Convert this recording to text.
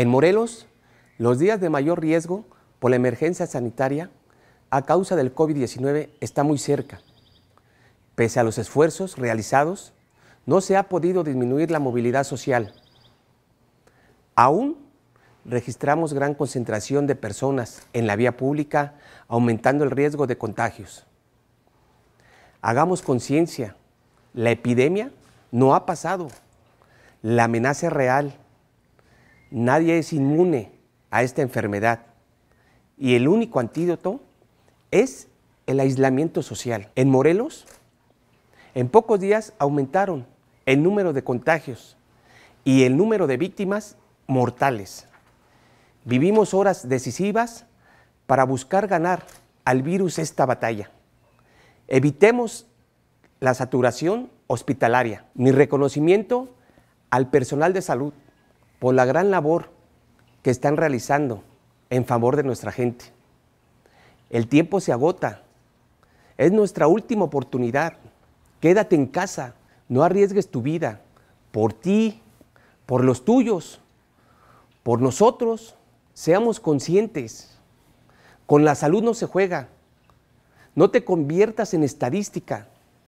En Morelos, los días de mayor riesgo por la emergencia sanitaria a causa del COVID-19 está muy cerca. Pese a los esfuerzos realizados, no se ha podido disminuir la movilidad social. Aún registramos gran concentración de personas en la vía pública, aumentando el riesgo de contagios. Hagamos conciencia, la epidemia no ha pasado, la amenaza es real Nadie es inmune a esta enfermedad y el único antídoto es el aislamiento social. En Morelos, en pocos días aumentaron el número de contagios y el número de víctimas mortales. Vivimos horas decisivas para buscar ganar al virus esta batalla. Evitemos la saturación hospitalaria. Mi reconocimiento al personal de salud, por la gran labor que están realizando en favor de nuestra gente. El tiempo se agota. Es nuestra última oportunidad. Quédate en casa. No arriesgues tu vida por ti, por los tuyos, por nosotros. Seamos conscientes. Con la salud no se juega. No te conviertas en estadística.